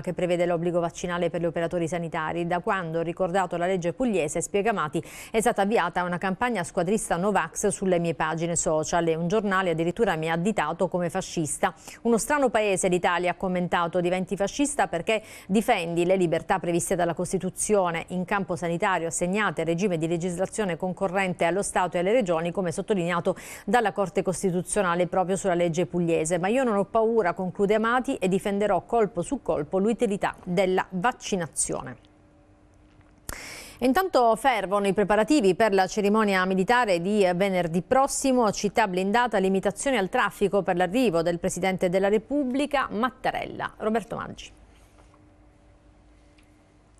che prevede l'obbligo vaccinale per gli operatori sanitari. Da quando, ricordato la legge pugliese, spiega Mati, è stata avviata una campagna squadrista Novax sulle mie pagine social e un giornale addirittura mi ha additato come fascista. Uno strano paese l'Italia ha commentato diventi fascista perché difendi le libertà previste dalla Costituzione in campo sanitario assegnate a regime di legislazione concorrente allo Stato e alle regioni come sottolineato dalla Corte Costituzionale proprio sulla legge pugliese. Ma io non ho paura, conclude Amati, e difenderò colpo su colpo lui l'utilità della vaccinazione. Intanto fervono i preparativi per la cerimonia militare di venerdì prossimo, città blindata, limitazioni al traffico per l'arrivo del Presidente della Repubblica Mattarella. Roberto Maggi.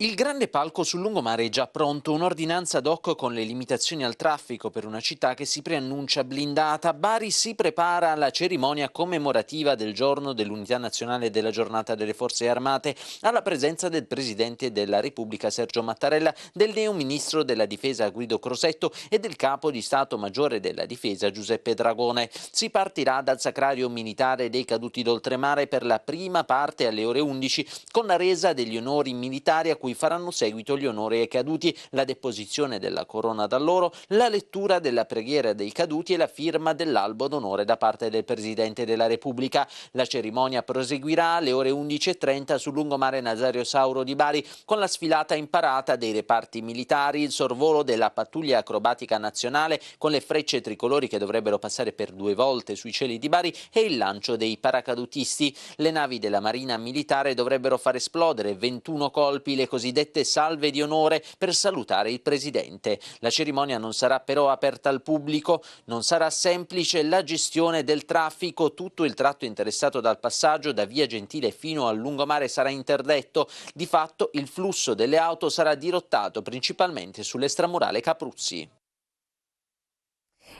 Il grande palco sul lungomare è già pronto, un'ordinanza ad hoc con le limitazioni al traffico per una città che si preannuncia blindata. Bari si prepara alla cerimonia commemorativa del giorno dell'Unità Nazionale della Giornata delle Forze Armate, alla presenza del Presidente della Repubblica Sergio Mattarella, del neo Ministro della Difesa Guido Crosetto e del Capo di Stato Maggiore della Difesa Giuseppe Dragone. Si partirà dal Sacrario Militare dei Caduti d'Oltremare per la prima parte alle ore 11 con la resa degli onori militari a cui cui faranno seguito gli onori ai caduti, la deposizione della corona da loro, la lettura della preghiera dei caduti e la firma dell'albo d'onore da parte del Presidente della Repubblica. La cerimonia proseguirà alle ore 11.30 sul lungomare Nazario Sauro di Bari con la sfilata imparata dei reparti militari, il sorvolo della pattuglia acrobatica nazionale con le frecce tricolori che dovrebbero passare per due volte sui cieli di Bari e il lancio dei paracadutisti. Le navi della Marina Militare dovrebbero far esplodere 21 colpi le cosiddette cosiddette salve di onore per salutare il Presidente. La cerimonia non sarà però aperta al pubblico, non sarà semplice la gestione del traffico, tutto il tratto interessato dal passaggio da via Gentile fino al lungomare sarà interdetto, di fatto il flusso delle auto sarà dirottato principalmente sull'estramurale Capruzzi.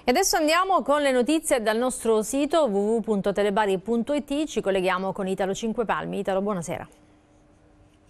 E adesso andiamo con le notizie dal nostro sito www.telebari.it, ci colleghiamo con Italo 5 Palmi. Italo, buonasera.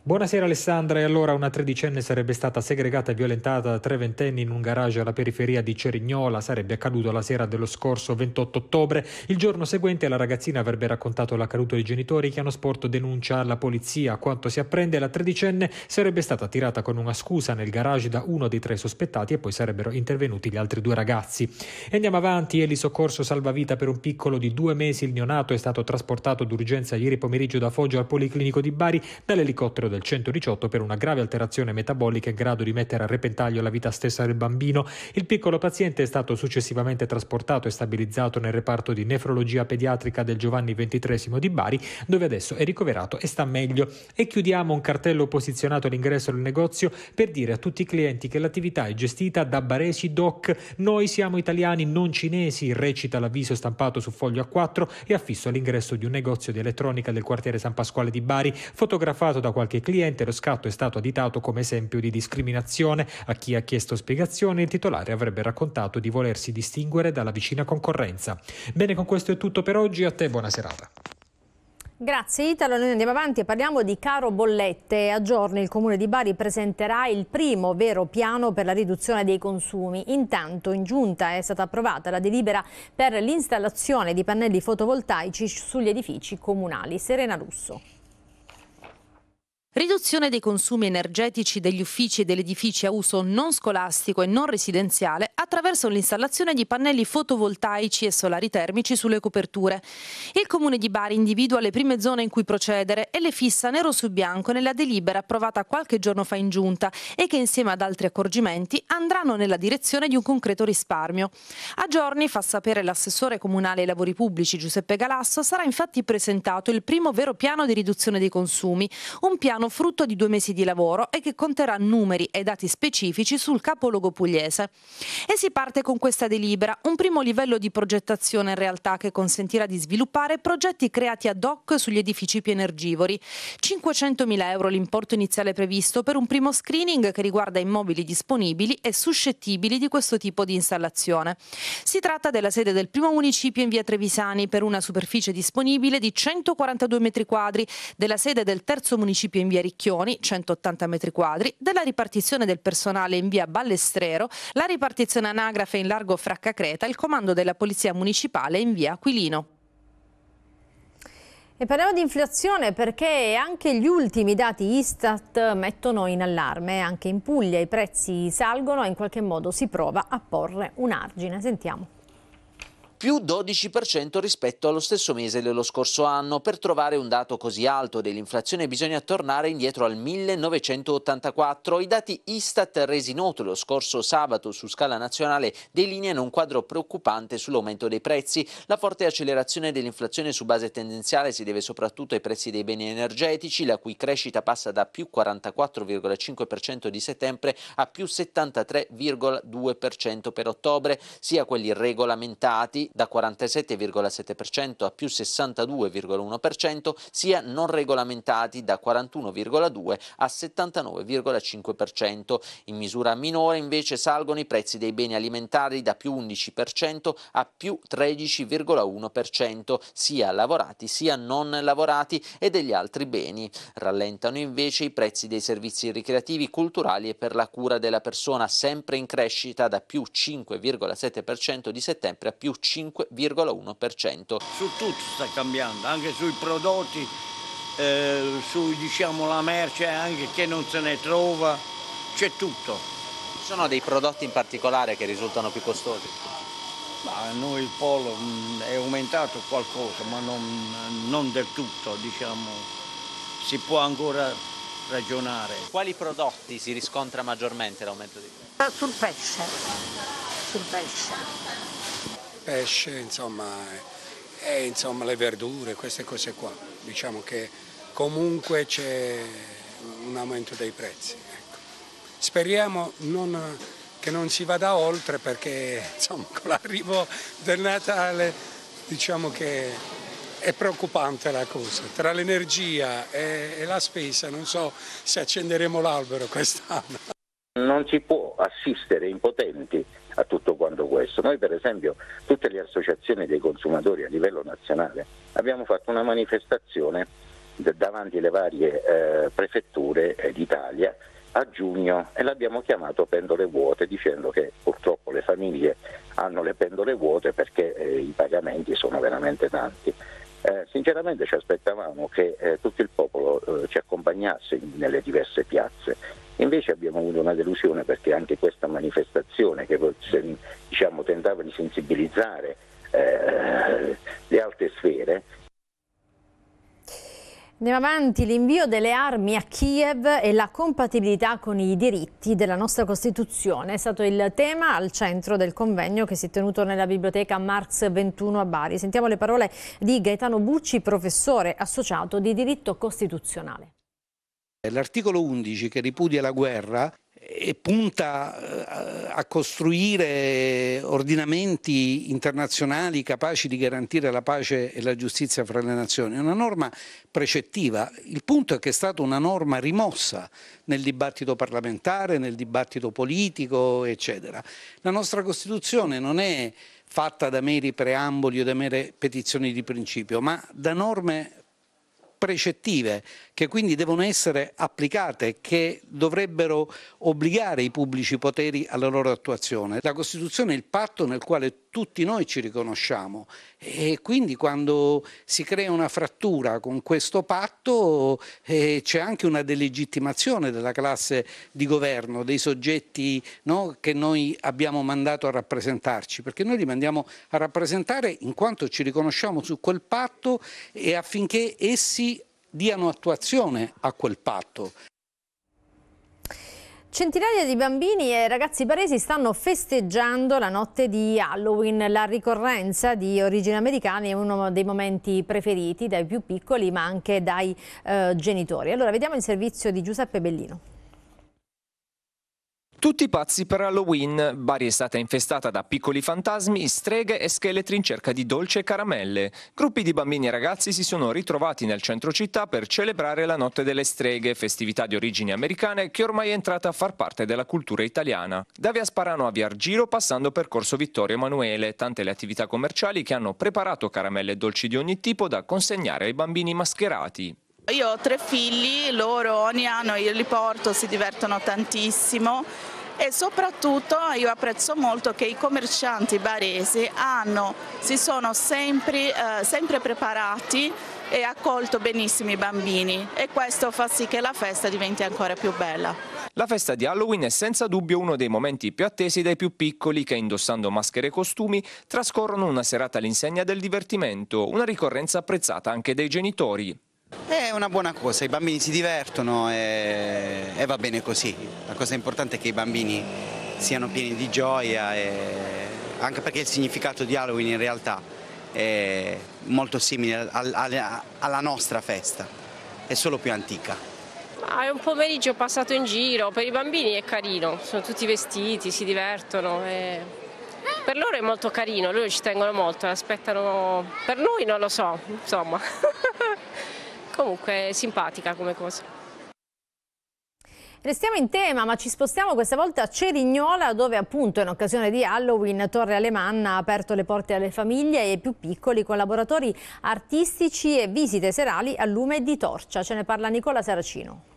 Buonasera Alessandra, e allora una tredicenne sarebbe stata segregata e violentata da tre ventenni in un garage alla periferia di Cerignola, sarebbe accaduto la sera dello scorso 28 ottobre. Il giorno seguente la ragazzina avrebbe raccontato l'accaduto ai genitori che hanno sporto denuncia alla polizia. A quanto si apprende la tredicenne sarebbe stata tirata con una scusa nel garage da uno dei tre sospettati e poi sarebbero intervenuti gli altri due ragazzi. E andiamo avanti, Eli Soccorso salvavita per un piccolo di due mesi, il neonato è stato trasportato d'urgenza ieri pomeriggio da Foggia al Policlinico di Bari dall'elicottero del 118 per una grave alterazione metabolica in grado di mettere a repentaglio la vita stessa del bambino. Il piccolo paziente è stato successivamente trasportato e stabilizzato nel reparto di nefrologia pediatrica del Giovanni XXIII di Bari, dove adesso è ricoverato e sta meglio. E chiudiamo un cartello posizionato all'ingresso del negozio per dire a tutti i clienti che l'attività è gestita da Baresi Doc. Noi siamo italiani, non cinesi, recita l'avviso stampato su foglio A4 e affisso all'ingresso di un negozio di elettronica del quartiere San Pasquale di Bari, fotografato da qualche cliente lo scatto è stato additato come esempio di discriminazione. A chi ha chiesto spiegazione il titolare avrebbe raccontato di volersi distinguere dalla vicina concorrenza. Bene, con questo è tutto per oggi, a te buona serata. Grazie Italo, noi andiamo avanti e parliamo di caro bollette. A giorni il Comune di Bari presenterà il primo vero piano per la riduzione dei consumi. Intanto in giunta è stata approvata la delibera per l'installazione di pannelli fotovoltaici sugli edifici comunali. Serena Russo. Riduzione dei consumi energetici degli uffici e degli edifici a uso non scolastico e non residenziale attraverso l'installazione di pannelli fotovoltaici e solari termici sulle coperture. Il Comune di Bari individua le prime zone in cui procedere e le fissa nero su bianco nella delibera approvata qualche giorno fa in giunta e che insieme ad altri accorgimenti andranno nella direzione di un concreto risparmio. A giorni, fa sapere l'assessore comunale ai lavori pubblici Giuseppe Galasso, sarà infatti presentato il primo vero piano di riduzione dei consumi, un piano Milano frutto di due mesi di lavoro e che conterà numeri e dati specifici sul capoluogo pugliese. E si parte con questa delibera, un primo livello di progettazione in realtà che consentirà di sviluppare progetti creati ad hoc sugli edifici più energivori. 500.000 euro l'importo iniziale previsto per un primo screening che riguarda immobili disponibili e suscettibili di questo tipo di installazione. Si tratta della sede del primo municipio in via Trevisani per una superficie disponibile di 142 metri quadri, della sede del terzo municipio in via Ricchioni, 180 metri quadri, della ripartizione del personale in via Ballestrero, la ripartizione anagrafe in largo Fracca Creta, il comando della Polizia Municipale in via Aquilino. E parliamo di inflazione perché anche gli ultimi dati Istat mettono in allarme, anche in Puglia i prezzi salgono e in qualche modo si prova a porre un argine. Sentiamo più 12% rispetto allo stesso mese dello scorso anno. Per trovare un dato così alto dell'inflazione bisogna tornare indietro al 1984. I dati Istat resi noti lo scorso sabato su scala nazionale delineano un quadro preoccupante sull'aumento dei prezzi. La forte accelerazione dell'inflazione su base tendenziale si deve soprattutto ai prezzi dei beni energetici, la cui crescita passa da più 44,5% di settembre a più 73,2% per ottobre, sia quelli regolamentati da 47,7% a più 62,1%, sia non regolamentati da 41,2 a 79,5%. In misura minore invece salgono i prezzi dei beni alimentari da più 11% a più 13,1%, sia lavorati sia non lavorati e degli altri beni. Rallentano invece i prezzi dei servizi ricreativi, culturali e per la cura della persona, sempre in crescita da più 5,7% di settembre a più 5,1% 5,1%. Su tutto sta cambiando, anche sui prodotti, eh, su diciamo, la merce anche che non se ne trova, c'è tutto. Ci sono dei prodotti in particolare che risultano più costosi? Ma noi il polo mm, è aumentato qualcosa, ma non, non del tutto, diciamo, si può ancora ragionare. Quali prodotti si riscontra maggiormente l'aumento di prezzo? Sul pesce, sul pesce pesce, insomma, e, insomma, le verdure, queste cose qua. Diciamo che comunque c'è un aumento dei prezzi. Ecco. Speriamo non, che non si vada oltre perché insomma, con l'arrivo del Natale diciamo che è preoccupante la cosa. Tra l'energia e, e la spesa non so se accenderemo l'albero quest'anno. Non si può assistere impotenti a tutto quanto questo. Noi per esempio tutte le associazioni dei consumatori a livello nazionale abbiamo fatto una manifestazione davanti alle varie eh, prefetture eh, d'Italia a giugno e l'abbiamo chiamato pendole vuote dicendo che purtroppo le famiglie hanno le pendole vuote perché eh, i pagamenti sono veramente tanti. Eh, sinceramente ci aspettavamo che eh, tutto il popolo eh, ci accompagnasse nelle diverse piazze Invece abbiamo avuto una delusione perché anche questa manifestazione che diciamo, tentava di sensibilizzare eh, le alte sfere Andiamo avanti, l'invio delle armi a Kiev e la compatibilità con i diritti della nostra Costituzione è stato il tema al centro del convegno che si è tenuto nella biblioteca Marx 21 a Bari. Sentiamo le parole di Gaetano Bucci, professore associato di diritto costituzionale. L'articolo 11 che ripudia la guerra eh, e punta eh, a costruire ordinamenti internazionali capaci di garantire la pace e la giustizia fra le nazioni. È una norma precettiva. Il punto è che è stata una norma rimossa nel dibattito parlamentare, nel dibattito politico, eccetera. La nostra Costituzione non è fatta da meri preamboli o da mere petizioni di principio, ma da norme precettive che quindi devono essere applicate, che dovrebbero obbligare i pubblici poteri alla loro attuazione. La Costituzione è il patto nel quale tutti noi ci riconosciamo e quindi quando si crea una frattura con questo patto eh, c'è anche una delegittimazione della classe di governo, dei soggetti no, che noi abbiamo mandato a rappresentarci, perché noi li mandiamo a rappresentare in quanto ci riconosciamo su quel patto e affinché essi diano attuazione a quel patto. Centinaia di bambini e ragazzi baresi stanno festeggiando la notte di Halloween, la ricorrenza di origini americane è uno dei momenti preferiti dai più piccoli ma anche dai eh, genitori. Allora vediamo il servizio di Giuseppe Bellino. Tutti pazzi per Halloween, Bari è stata infestata da piccoli fantasmi, streghe e scheletri in cerca di dolce e caramelle. Gruppi di bambini e ragazzi si sono ritrovati nel centro città per celebrare la Notte delle Streghe, festività di origini americane che ormai è entrata a far parte della cultura italiana. Da Via Sparano a Via Argiro passando per Corso Vittorio Emanuele, tante le attività commerciali che hanno preparato caramelle e dolci di ogni tipo da consegnare ai bambini mascherati. Io ho tre figli, loro ogni anno io li porto, si divertono tantissimo e soprattutto io apprezzo molto che i commercianti baresi hanno, si sono sempre, eh, sempre preparati e accolto benissimo i bambini e questo fa sì che la festa diventi ancora più bella. La festa di Halloween è senza dubbio uno dei momenti più attesi dai più piccoli che indossando maschere e costumi trascorrono una serata all'insegna del divertimento, una ricorrenza apprezzata anche dai genitori. È una buona cosa, i bambini si divertono e, e va bene così. La cosa importante è che i bambini siano pieni di gioia, e... anche perché il significato di Halloween in realtà è molto simile alla nostra festa, è solo più antica. è un pomeriggio passato in giro, per i bambini è carino, sono tutti vestiti, si divertono. E... Per loro è molto carino, loro ci tengono molto, aspettano. Per noi non lo so, insomma. comunque simpatica come cosa. Restiamo in tema, ma ci spostiamo questa volta a Cerignola, dove appunto in occasione di Halloween Torre Alemanna ha aperto le porte alle famiglie e ai più piccoli collaboratori artistici e visite serali a lume di torcia. Ce ne parla Nicola Saracino.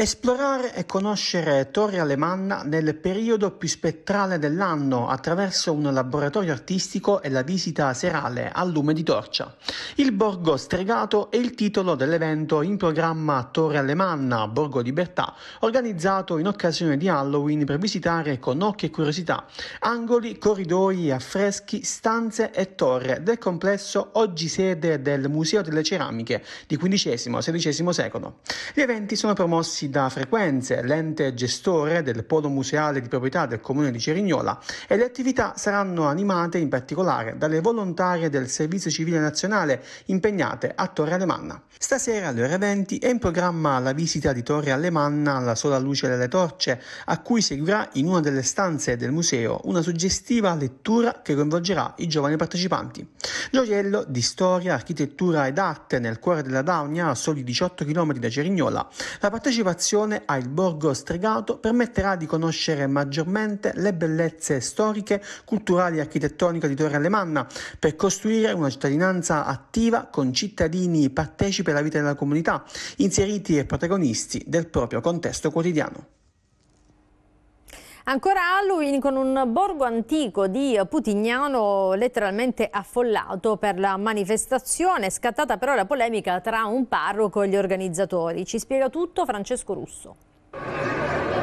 Esplorare e conoscere Torre Alemanna nel periodo più spettrale dell'anno attraverso un laboratorio artistico e la visita serale al lume di torcia. Il Borgo Stregato è il titolo dell'evento in programma Torre Alemanna Borgo Libertà, organizzato in occasione di Halloween per visitare con occhi e curiosità angoli, corridoi, affreschi, stanze e torre del complesso oggi sede del Museo delle Ceramiche di XV-XVI secolo. Gli eventi sono promossi da Frequenze, l'ente gestore del polo museale di proprietà del comune di Cerignola, e le attività saranno animate in particolare dalle volontarie del Servizio Civile Nazionale impegnate a Torre Alemanna. Stasera alle ore 20 è in programma la visita di Torre Alemanna alla sola luce delle torce, a cui seguirà in una delle stanze del museo una suggestiva lettura che coinvolgerà i giovani partecipanti. Gioiello di storia, architettura ed arte nel cuore della Daunia, a soli 18 km da Cerignola, la partecipazione l'esplorazione al borgo stregato permetterà di conoscere maggiormente le bellezze storiche, culturali e architettoniche di Torre Alemanna per costruire una cittadinanza attiva con cittadini partecipi alla vita della comunità, inseriti e protagonisti del proprio contesto quotidiano. Ancora Halloween con un borgo antico di Putignano letteralmente affollato per la manifestazione, scattata però la polemica tra un parroco e gli organizzatori. Ci spiega tutto Francesco Russo.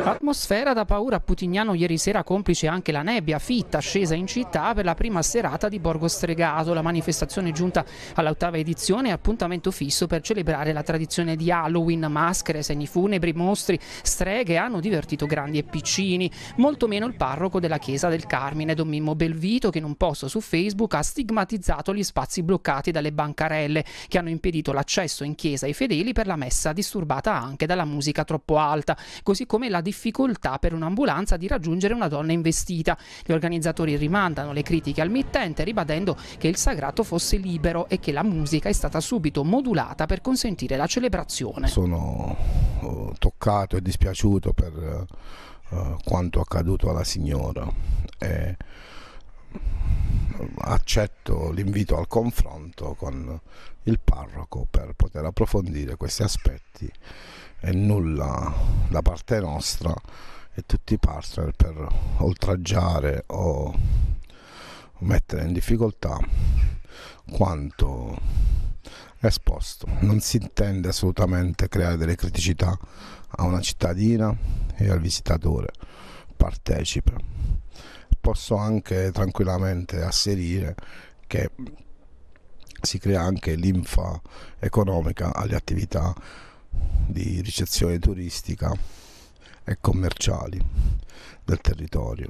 Atmosfera da paura a Putignano ieri sera complice anche la nebbia fitta scesa in città per la prima serata di Borgo Stregato. La manifestazione giunta all'ottava edizione è appuntamento fisso per celebrare la tradizione di Halloween. Maschere, segni funebri, mostri, streghe hanno divertito grandi e piccini. Molto meno il parroco della chiesa del Carmine, Don Mimmo Belvito, che in un post su Facebook ha stigmatizzato gli spazi bloccati dalle bancarelle che hanno impedito l'accesso in chiesa ai fedeli per la messa disturbata anche dalla musica troppo alta, così come la difficoltà difficoltà per un'ambulanza di raggiungere una donna investita. Gli organizzatori rimandano le critiche al mittente ribadendo che il sagrato fosse libero e che la musica è stata subito modulata per consentire la celebrazione. Sono oh, toccato e dispiaciuto per uh, quanto accaduto alla signora. E eh, accetto l'invito al confronto con il parroco per poter approfondire questi aspetti e nulla da parte nostra e tutti i partner per oltraggiare o mettere in difficoltà quanto esposto. Non si intende assolutamente creare delle criticità a una cittadina e al visitatore partecipe. Posso anche tranquillamente asserire che si crea anche linfa economica alle attività di ricezione turistica e commerciali del territorio.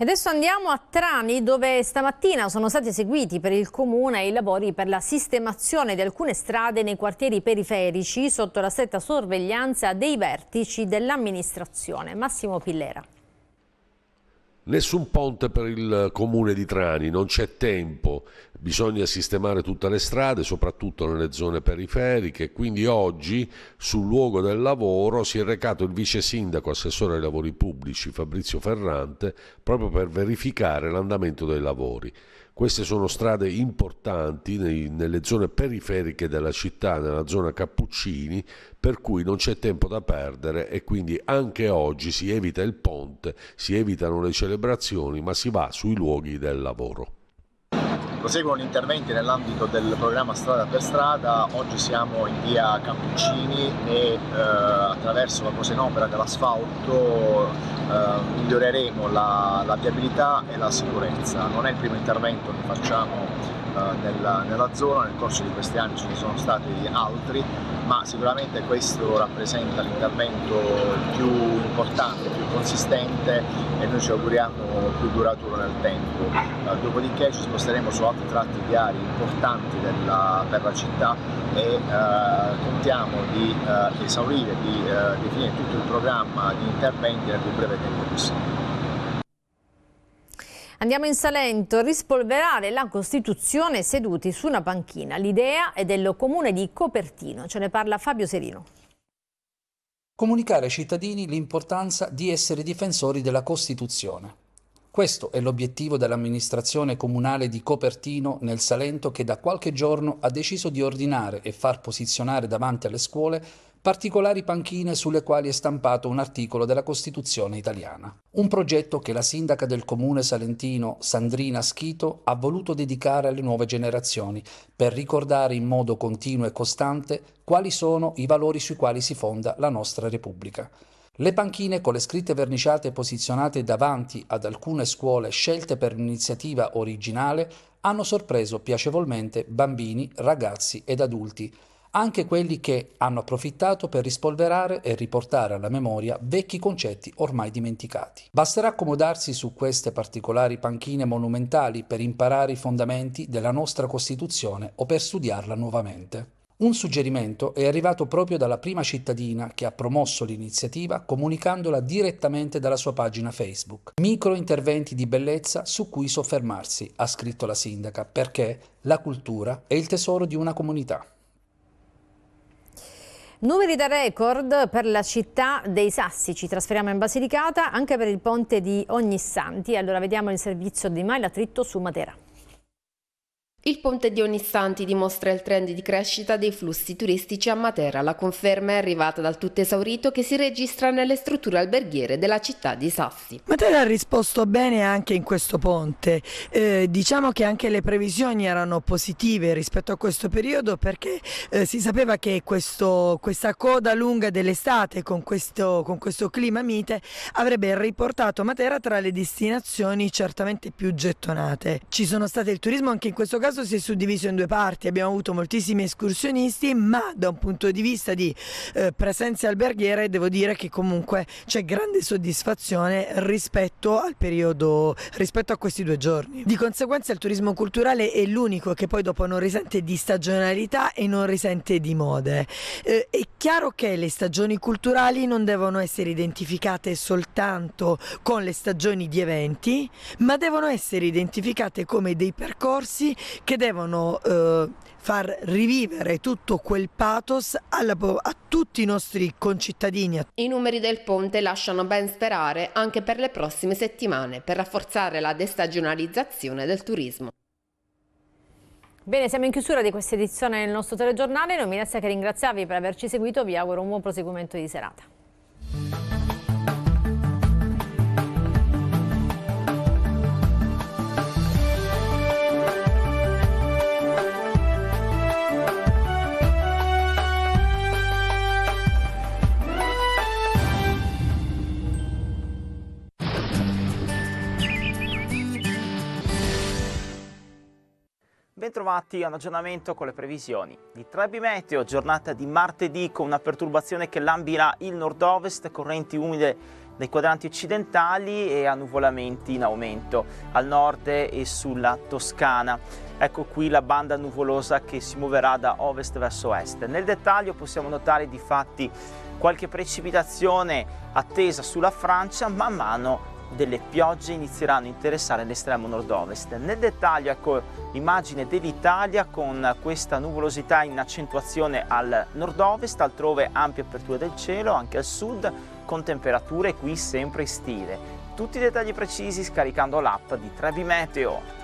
E adesso andiamo a Trani dove stamattina sono stati eseguiti per il comune i lavori per la sistemazione di alcune strade nei quartieri periferici sotto la stretta sorveglianza dei vertici dell'amministrazione. Massimo Pillera. Nessun ponte per il comune di Trani, non c'è tempo, bisogna sistemare tutte le strade, soprattutto nelle zone periferiche, quindi oggi sul luogo del lavoro si è recato il vice sindaco assessore ai lavori pubblici Fabrizio Ferrante proprio per verificare l'andamento dei lavori. Queste sono strade importanti nei, nelle zone periferiche della città, nella zona Cappuccini, per cui non c'è tempo da perdere e quindi anche oggi si evita il ponte, si evitano le celebrazioni, ma si va sui luoghi del lavoro. Proseguono gli interventi nell'ambito del programma Strada per Strada, oggi siamo in via Cappuccini e eh, attraverso la posa in opera dell'asfalto eh, miglioreremo la, la viabilità e la sicurezza. Non è il primo intervento che facciamo eh, nella, nella, zona, nel corso di questi anni ce ne sono stati altri, ma sicuramente questo rappresenta l'intervento più importante, più consistente e noi ci auguriamo più duraturo nel tempo. Eh, dopodiché ci sposteremo su altri tratti viari importanti della, per la città e eh, contiamo di eh, esaurire, di eh, definire tutto il programma di interventi nel più breve tempo possibile. Andiamo in Salento, rispolverare la Costituzione seduti su una panchina. L'idea è del comune di Copertino, ce ne parla Fabio Serino. Comunicare ai cittadini l'importanza di essere difensori della Costituzione. Questo è l'obiettivo dell'amministrazione comunale di Copertino nel Salento che da qualche giorno ha deciso di ordinare e far posizionare davanti alle scuole particolari panchine sulle quali è stampato un articolo della Costituzione italiana. Un progetto che la sindaca del comune salentino Sandrina Schito ha voluto dedicare alle nuove generazioni per ricordare in modo continuo e costante quali sono i valori sui quali si fonda la nostra Repubblica. Le panchine con le scritte verniciate posizionate davanti ad alcune scuole scelte per l'iniziativa originale hanno sorpreso piacevolmente bambini, ragazzi ed adulti anche quelli che hanno approfittato per rispolverare e riportare alla memoria vecchi concetti ormai dimenticati. Basterà accomodarsi su queste particolari panchine monumentali per imparare i fondamenti della nostra Costituzione o per studiarla nuovamente. Un suggerimento è arrivato proprio dalla prima cittadina che ha promosso l'iniziativa comunicandola direttamente dalla sua pagina Facebook. Micro interventi di bellezza su cui soffermarsi, ha scritto la sindaca, perché la cultura è il tesoro di una comunità. Numeri da record per la città dei Sassi, ci trasferiamo in Basilicata anche per il ponte di Ognissanti. Allora vediamo il servizio di Maila Tritto su Matera. Il ponte di Ognissanti dimostra il trend di crescita dei flussi turistici a Matera. La conferma è arrivata dal tutto esaurito che si registra nelle strutture alberghiere della città di Sassi. Matera ha risposto bene anche in questo ponte. Eh, diciamo che anche le previsioni erano positive rispetto a questo periodo perché eh, si sapeva che questo, questa coda lunga dell'estate con questo, con questo clima mite avrebbe riportato Matera tra le destinazioni certamente più gettonate. Ci sono state il turismo anche in questo caso caso si è suddiviso in due parti, abbiamo avuto moltissimi escursionisti, ma da un punto di vista di eh, presenza alberghiera devo dire che comunque c'è grande soddisfazione rispetto al periodo, rispetto a questi due giorni. Di conseguenza il turismo culturale è l'unico che poi dopo non risente di stagionalità e non risente di mode. Eh, è chiaro che le stagioni culturali non devono essere identificate soltanto con le stagioni di eventi, ma devono essere identificate come dei percorsi che devono eh, far rivivere tutto quel pathos alla, a tutti i nostri concittadini. I numeri del ponte lasciano ben sperare anche per le prossime settimane per rafforzare la destagionalizzazione del turismo. Bene, siamo in chiusura di questa edizione del nostro telegiornale. Non mi resta che ringraziarvi per averci seguito. Vi auguro un buon proseguimento di serata. trovati ad aggiornamento con le previsioni di Trebi Meteo, giornata di martedì con una perturbazione che lambirà il nord-ovest, correnti umide dai quadranti occidentali e annuvolamenti in aumento al nord e sulla Toscana. Ecco qui la banda nuvolosa che si muoverà da ovest verso est. Nel dettaglio possiamo notare di fatti qualche precipitazione attesa sulla Francia man mano delle piogge inizieranno a interessare l'estremo nord-ovest. Nel dettaglio ecco l'immagine dell'Italia con questa nuvolosità in accentuazione al nord-ovest, altrove ampie aperture del cielo, anche al sud con temperature qui sempre estive. Tutti i dettagli precisi scaricando l'app di Trevi Meteo.